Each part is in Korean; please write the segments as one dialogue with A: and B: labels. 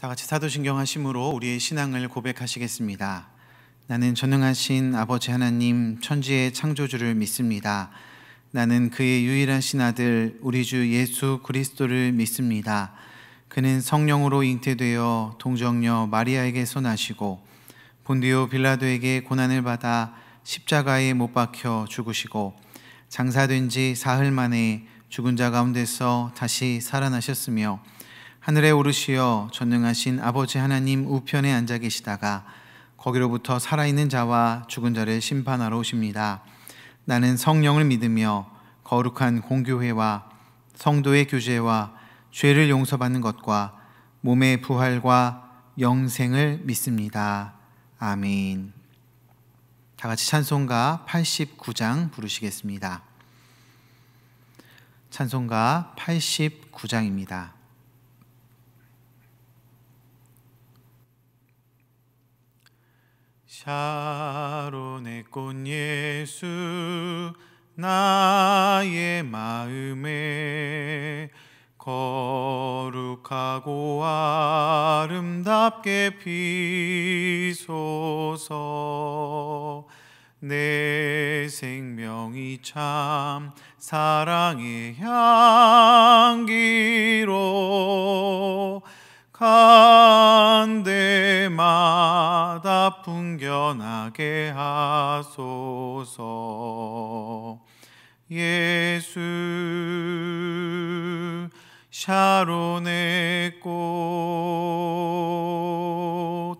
A: 다 같이 사도신경 하심으로 우리의 신앙을 고백하시겠습니다. 나는 전능하신 아버지 하나님 천지의 창조주를 믿습니다. 나는 그의 유일하신 아들 우리 주 예수 그리스도를 믿습니다. 그는 성령으로 잉태되어 동정녀 마리아에게 손하시고 본디오 빌라도에게 고난을 받아 십자가에 못 박혀 죽으시고 장사된 지 사흘 만에 죽은 자 가운데서 다시 살아나셨으며 하늘에 오르시어 전능하신 아버지 하나님 우편에 앉아 계시다가 거기로부터 살아있는 자와 죽은 자를 심판하러 오십니다. 나는 성령을 믿으며 거룩한 공교회와 성도의 교제와 죄를 용서받는 것과 몸의 부활과 영생을 믿습니다. 아멘. 다 같이 찬송가 89장 부르시겠습니다. 찬송가 89장입니다.
B: 샤론의 꽃 예수 나의 마음에 거룩하고 아름답게 피소서 내 생명이 참 사랑의 향기로 간 데마다 풍겨나게 하소서 예수 샤론의 꽃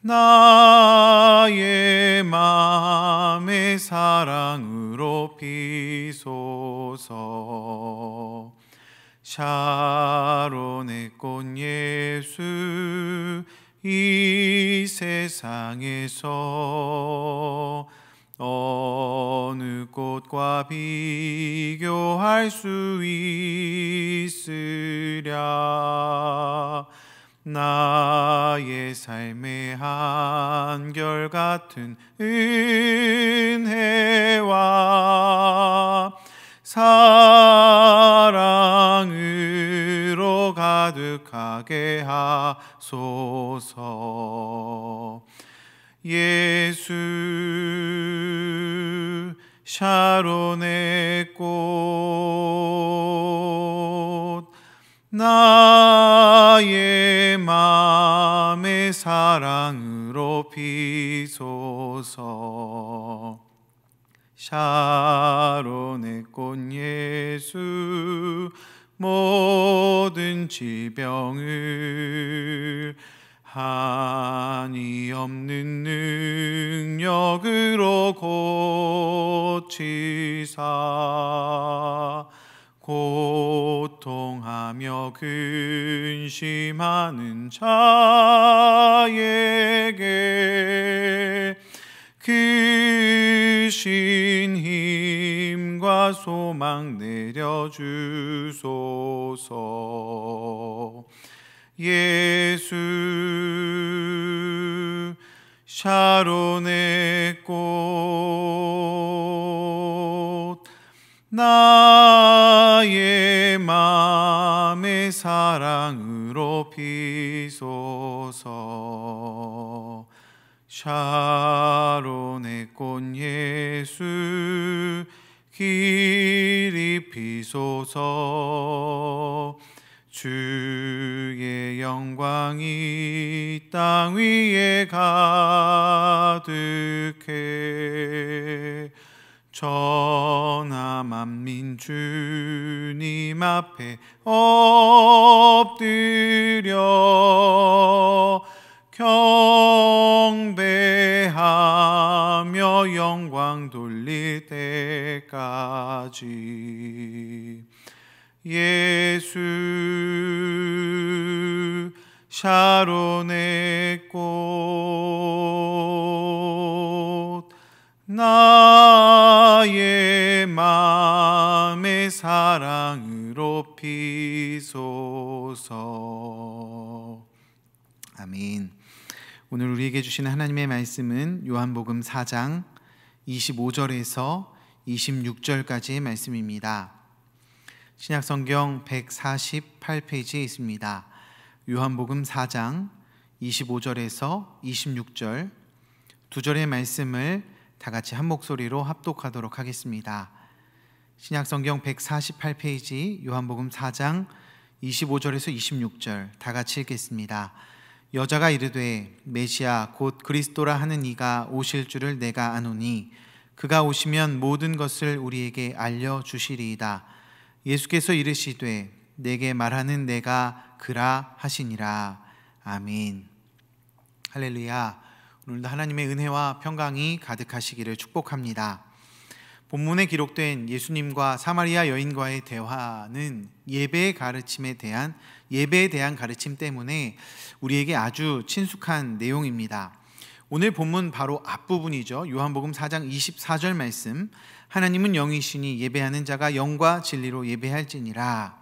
B: 나의 마음의 사랑으로 피소서 샤론의 꽃 예수 이 세상에서 어느 꽃과 비교할 수 있으랴 나의 삶의 한결같은 은혜와 사랑 나게 하소서 예수 샤론의 꽃 나의 마음의 사랑으로 피소서 샤론의 꽃 예수 지병을 한이 없는 능력으로 고치사 고통하며 근심하는 자에게 그신 힘과 소망 내려주소서 예수 샤론의 꽃 나의 마음의 사랑으로 피소서 샤 길이 비소서주 하며 영광 돌릴 때까지 예수 샤론의 꽃 나의 마음의 사랑으로 피소서 아멘
A: 오늘 우리에게 주신 하나님의 말씀은 요한복음 4장 25절에서 26절까지의 말씀입니다. 신약 성경 148페이지에 있습니다. 요한복음 4장 25절에서 26절 두 절의 말씀을 다 같이 한 목소리로 합독하도록 하겠습니다. 신약 성경 148페이지 요한복음 4장 25절에서 26절 다 같이 읽겠습니다. 여자가 이르되 메시아 곧 그리스도라 하는 이가 오실 줄을 내가 아노니 그가 오시면 모든 것을 우리에게 알려 주시리이다. 예수께서 이르시되 내게 말하는 내가 그라 하시니라. 아멘. 할렐루야. 오늘도 하나님의 은혜와 평강이 가득하시기를 축복합니다. 본문에 기록된 예수님과 사마리아 여인과의 대화는 예배의 가르침에 대한 예배에 대한 가르침 때문에 우리에게 아주 친숙한 내용입니다. 오늘 본문 바로 앞부분이죠. 요한복음 4장 24절 말씀. 하나님은 영이시니 예배하는 자가 영과 진리로 예배할지니라.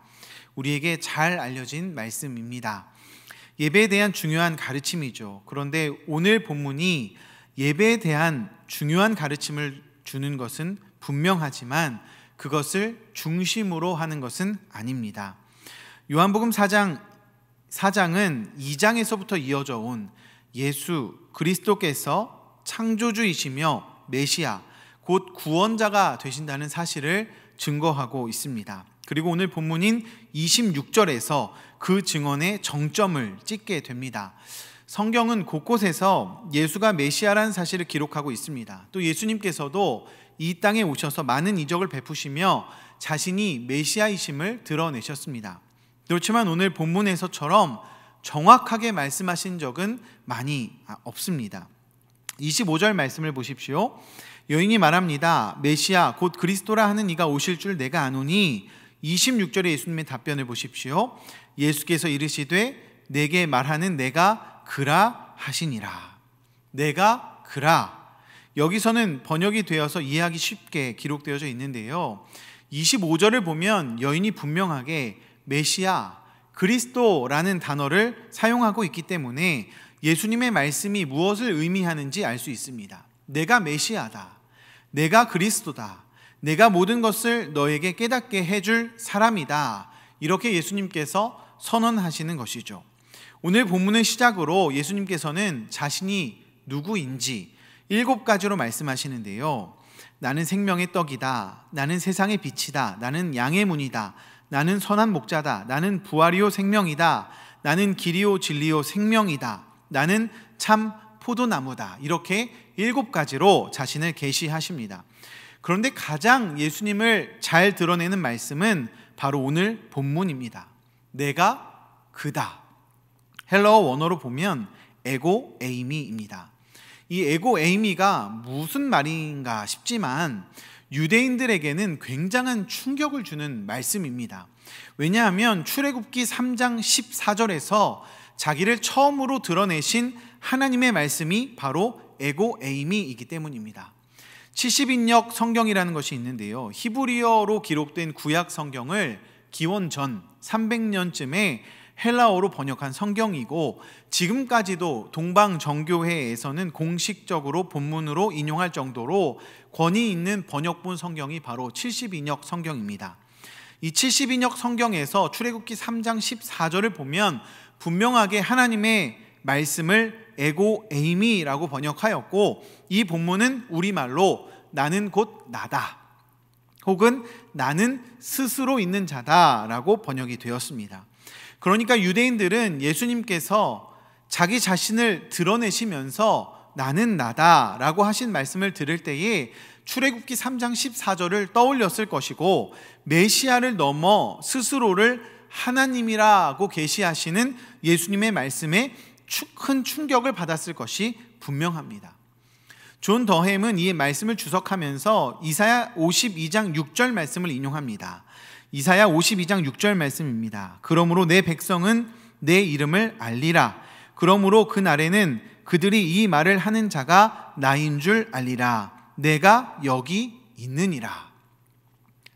A: 우리에게 잘 알려진 말씀입니다. 예배에 대한 중요한 가르침이죠. 그런데 오늘 본문이 예배에 대한 중요한 가르침을 주는 것은 분명하지만 그것을 중심으로 하는 것은 아닙니다. 요한복음 4장 4장은 2장에서부터 이어져 온 예수 그리스도께서 창조주이시며 메시아 곧 구원자가 되신다는 사실을 증거하고 있습니다. 그리고 오늘 본문인 26절에서 그 증언의 정점을 찍게 됩니다. 성경은 곳곳에서 예수가 메시아라는 사실을 기록하고 있습니다. 또 예수님께서도 이 땅에 오셔서 많은 이적을 베푸시며 자신이 메시아이심을 드러내셨습니다. 그렇지만 오늘 본문에서처럼 정확하게 말씀하신 적은 많이 아, 없습니다. 25절 말씀을 보십시오. 여인이 말합니다. 메시아 곧 그리스도라 하는 이가 오실 줄 내가 아노니 26절의 예수님의 답변을 보십시오. 예수께서 이르시되 내게 말하는 내가 그라 하시니라. 내가 그라. 여기서는 번역이 되어서 이해하기 쉽게 기록되어져 있는데요. 25절을 보면 여인이 분명하게 메시아, 그리스도라는 단어를 사용하고 있기 때문에 예수님의 말씀이 무엇을 의미하는지 알 수 있습니다. 내가 메시아다. 내가 그리스도다. 내가 모든 것을 너에게 깨닫게 해줄 사람이다. 이렇게 예수님께서 선언하시는 것이죠. 오늘 본문의 시작으로 예수님께서는 자신이 누구인지 일곱 가지로 말씀하시는데요. 나는 생명의 떡이다. 나는 세상의 빛이다. 나는 양의 문이다. 나는 선한 목자다. 나는 부활이요 생명이다. 나는 길이요 진리요 생명이다. 나는 참 포도나무다. 이렇게 일곱 가지로 자신을 계시하십니다. 그런데 가장 예수님을 잘 드러내는 말씀은 바로 오늘 본문입니다. 내가 그다. 헬러어 원어로 보면 에고 에이미입니다. 이 에고 에이미가 무슨 말인가 싶지만 유대인들에게는 굉장한 충격을 주는 말씀입니다. 왜냐하면 출애굽기 3장 14절에서 자기를 처음으로 드러내신 하나님의 말씀이 바로 에고 에임이이기 때문입니다. 70인역 성경이라는 것이 있는데요. 히브리어로 기록된 구약 성경을 기원전 300년쯤에 헬라어로 번역한 성경이고 지금까지도 동방 정교회에서는 공식적으로 본문으로 인용할 정도로 권위 있는 번역본 성경이 바로 72역 성경입니다. 이 72역 성경에서 출애굽기 3장 14절을 보면 분명하게 하나님의 말씀을 에고 에이미라고 번역하였고 이 본문은 우리말로 나는 곧 나다 혹은 나는 스스로 있는 자다라고 번역이 되었습니다. 그러니까 유대인들은 예수님께서 자기 자신을 드러내시면서 나는 나다라고 하신 말씀을 들을 때에 출애굽기 3장 14절을 떠올렸을 것이고 메시아를 넘어 스스로를 하나님이라고 계시하시는 예수님의 말씀에 큰 충격을 받았을 것이 분명합니다. 존 더햄은 이 말씀을 주석하면서 이사야 52장 6절 말씀을 인용합니다. 이사야 52장 6절 말씀입니다. 그러므로 내 백성은 내 이름을 알리라. 그러므로 그 날에는 그들이 이 말을 하는 자가 나인 줄 알리라. 내가 여기 있느니라.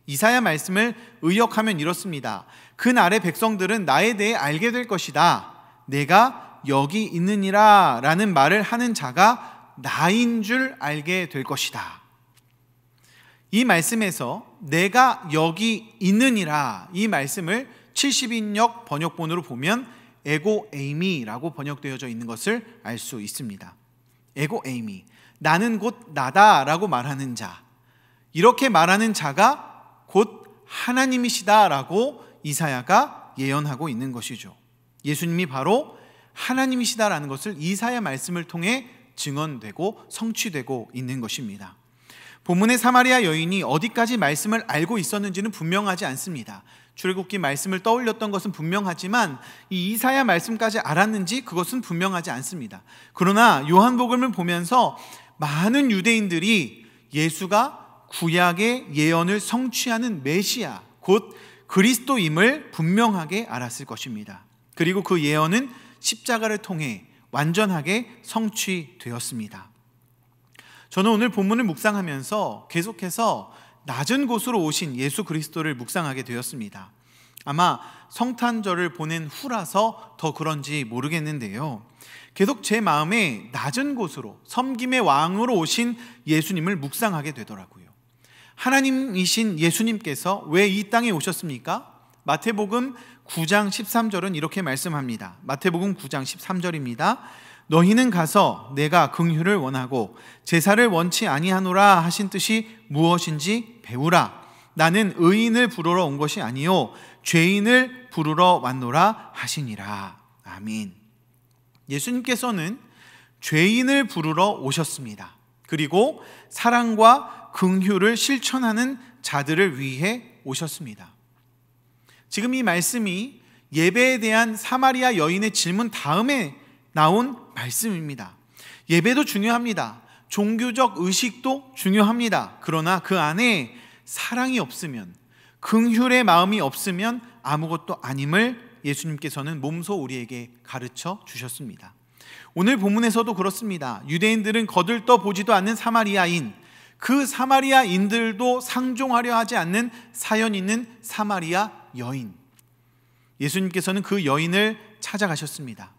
A: 이사야 말씀을 의역하면 이렇습니다. 그 날의 백성들은 나에 대해 알게 될 것이다. 내가 여기 있느니라 라는 말을 하는 자가 나인 줄 알게 될 것이다. 이 말씀에서 내가 여기 있느니라 이 말씀을 70인역 번역본으로 보면 에고 에이미라고 번역되어져 있는 것을 알 수 있습니다. 에고 에이미. 나는 곧 나다라고 말하는 자. 이렇게 말하는 자가 곧 하나님이시다라고 이사야가 예언하고 있는 것이죠. 예수님이 바로 하나님이시다라는 것을 이사야 말씀을 통해 증언되고 성취되고 있는 것입니다. 본문의 사마리아 여인이 어디까지 말씀을 알고 있었는지는 분명하지 않습니다. 출애굽기 말씀을 떠올렸던 것은 분명하지만 이 이사야 말씀까지 알았는지 그것은 분명하지 않습니다. 그러나 요한복음을 보면서 많은 유대인들이 예수가 구약의 예언을 성취하는 메시아 곧 그리스도임을 분명하게 알았을 것입니다. 그리고 그 예언은 십자가를 통해 완전하게 성취되었습니다. 저는 오늘 본문을 묵상하면서 계속해서 낮은 곳으로 오신 예수 그리스도를 묵상하게 되었습니다. 아마 성탄절을 보낸 후라서 더 그런지 모르겠는데요. 계속 제 마음에 낮은 곳으로 섬김의 왕으로 오신 예수님을 묵상하게 되더라고요. 하나님이신 예수님께서 왜 이 땅에 오셨습니까? 마태복음 9장 13절은 이렇게 말씀합니다. 마태복음 9장 13절입니다. 너희는 가서 내가 긍휼을 원하고 제사를 원치 아니하노라 하신 뜻이 무엇인지 배우라. 나는 의인을 부르러 온 것이 아니요 죄인을 부르러 왔노라 하시니라. 아민. 예수님께서는 죄인을 부르러 오셨습니다. 그리고 사랑과 긍휼을 실천하는 자들을 위해 오셨습니다. 지금 이 말씀이 예배에 대한 사마리아 여인의 질문 다음에 나온 말씀입니다. 예배도 중요합니다. 종교적 의식도 중요합니다. 그러나 그 안에 사랑이 없으면 긍휼의 마음이 없으면 아무것도 아님을 예수님께서는 몸소 우리에게 가르쳐 주셨습니다. 오늘 본문에서도 그렇습니다. 유대인들은 거들떠 보지도 않는 사마리아인, 그 사마리아인들도 상종하려 하지 않는 사연 있는 사마리아 여인. 예수님께서는 그 여인을 찾아가셨습니다.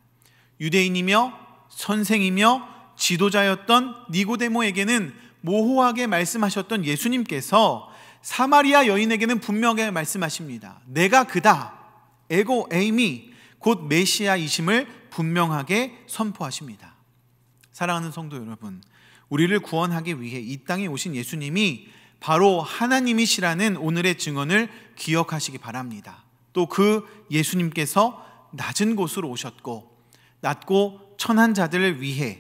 A: 유대인이며 선생이며 지도자였던 니고데모에게는 모호하게 말씀하셨던 예수님께서 사마리아 여인에게는 분명하게 말씀하십니다. 내가 그다. 에고 에이미 곧 메시아이심을 분명하게 선포하십니다. 사랑하는 성도 여러분, 우리를 구원하기 위해 이 땅에 오신 예수님이 바로 하나님이시라는 오늘의 증언을 기억하시기 바랍니다. 또 그 예수님께서 낮은 곳으로 오셨고 낮고 천한 자들을 위해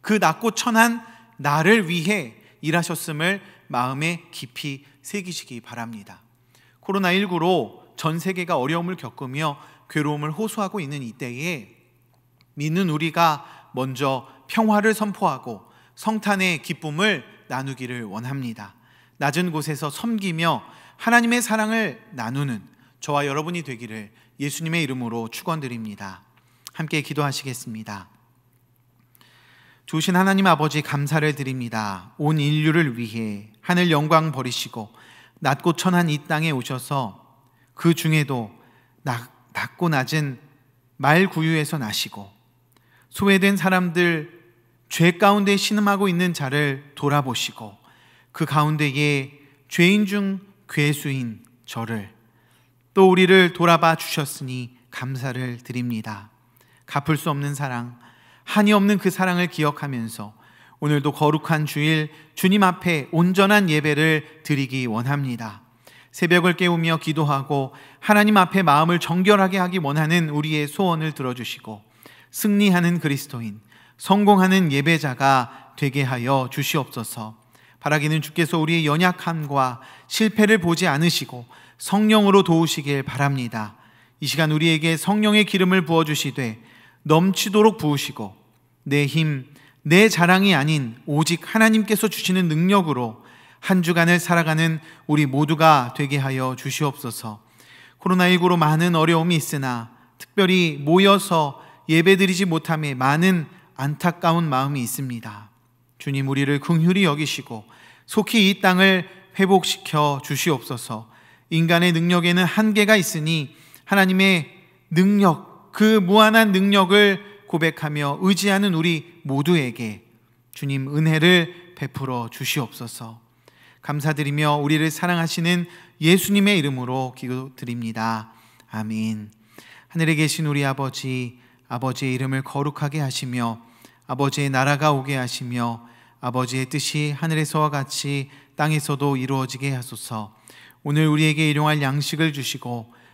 A: 그 낮고 천한 나를 위해 일하셨음을 마음에 깊이 새기시기 바랍니다. 코로나19로 전 세계가 어려움을 겪으며 괴로움을 호소하고 있는 이때에 믿는 우리가 먼저 평화를 선포하고 성탄의 기쁨을 나누기를 원합니다. 낮은 곳에서 섬기며 하나님의 사랑을 나누는 저와 여러분이 되기를 예수님의 이름으로 축원드립니다. 함께 기도하시겠습니다. 조신 하나님 아버지 감사를 드립니다. 온 인류를 위해 하늘 영광 버리시고 낮고 천한 이 땅에 오셔서 그 중에도 낮, 낮고 낮은 말 구유에서 나시고 소외된 사람들 죄 가운데 신음하고 있는 자를 돌아보시고 그 가운데에 죄인 중 괴수인 저를 또 우리를 돌아봐 주셨으니 감사를 드립니다. 갚을 수 없는 사랑 한이 없는 그 사랑을 기억하면서 오늘도 거룩한 주일 주님 앞에 온전한 예배를 드리기 원합니다. 새벽을 깨우며 기도하고 하나님 앞에 마음을 정결하게 하기 원하는 우리의 소원을 들어주시고 승리하는 그리스도인, 성공하는 예배자가 되게 하여 주시옵소서. 바라기는 주께서 우리의 연약함과 실패를 보지 않으시고 성령으로 도우시길 바랍니다. 이 시간 우리에게 성령의 기름을 부어주시되 넘치도록 부으시고 내 힘, 내 자랑이 아닌 오직 하나님께서 주시는 능력으로 한 주간을 살아가는 우리 모두가 되게 하여 주시옵소서. 코로나19로 많은 어려움이 있으나 특별히 모여서 예배드리지 못함에 많은 안타까운 마음이 있습니다. 주님 우리를 긍휼히 여기시고 속히 이 땅을 회복시켜 주시옵소서. 인간의 능력에는 한계가 있으니 하나님의 능력 그 무한한 능력을 고백하며 의지하는 우리 모두에게 주님 은혜를 베풀어 주시옵소서. 감사드리며 우리를 사랑하시는 예수님의 이름으로 기도드립니다. 아멘. 하늘에 계신 우리 아버지, 아버지의 이름을 거룩하게 하시며 아버지의 나라가 오게 하시며 아버지의 뜻이 하늘에서와 같이 땅에서도 이루어지게 하소서. 오늘 우리에게 일용할 양식을 주시고